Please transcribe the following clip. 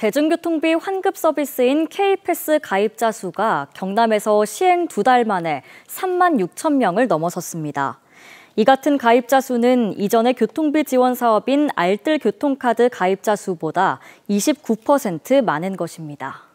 대중교통비 환급 서비스인 K패스 가입자 수가 경남에서 시행 두 달 만에 3만 6천 명을 넘어섰습니다. 이 같은 가입자 수는 이전의 교통비 지원 사업인 알뜰 교통카드 가입자 수보다 29% 많은 것입니다.